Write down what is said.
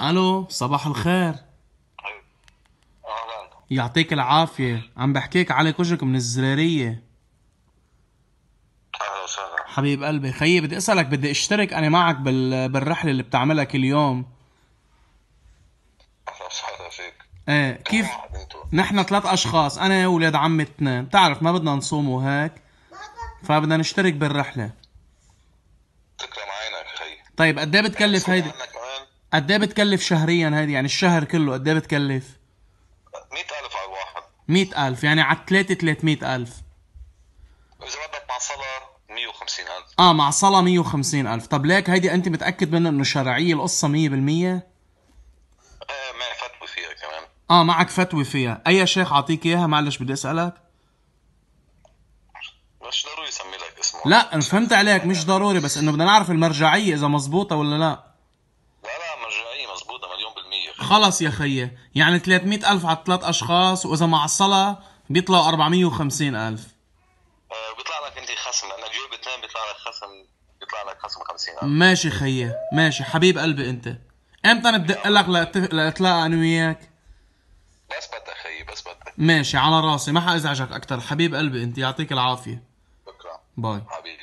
الو صباح الخير يعطيك العافية عم بحكيك علي كوجك من الزرارية حبيب قلبي خيي بدي اسألك بدي اشترك انا معك بال... بالرحلة اللي بتعملها كل يوم ايه كيف نحن ثلاث اشخاص انا وولاد عمي اثنين بتعرف ما بدنا نصوم وهيك فبدنا نشترك بالرحلة تكرم عينك خيي طيب قد ايه بتكلف هيدي؟ قد ايه بتكلف شهريا هذه يعني الشهر كله قد ايه بتكلف؟ 100000 على الواحد 100000 يعني على الثلاثة 300000 إذا بدك مع صلاة 150000 اه مع صلاة 150000 طب ليك هيدي أنت متأكد منها إنه شرعية القصة 100%؟ ايه معي فتوى فيها كمان اه معك فتوى فيها، أي شيخ أعطيك إياها معلش بدي أسألك؟ مش ضروري أسمي لك اسمه لا فهمت عليك مش ضروري بس إنه بدنا نعرف المرجعية إذا مزبوطة ولا لا خلص يا خيي يعني 300 ألف على ثلاث أشخاص وإذا معصلة بيطلعوا 450 ألف آه، بيطلع لك أنت خصم لأنك جايب اثنين بيطلع لك خصم بيطلع لك خصم 50 ألف ماشي خيي ماشي حبيب قلبي أنت امتى بدق لك لاتلاقى انا وياك؟ بس بدك خيي بس بدك ماشي على راسي ما حازعجك اكثر حبيب قلبي انت يعطيك العافيه شكرا باي حبيبي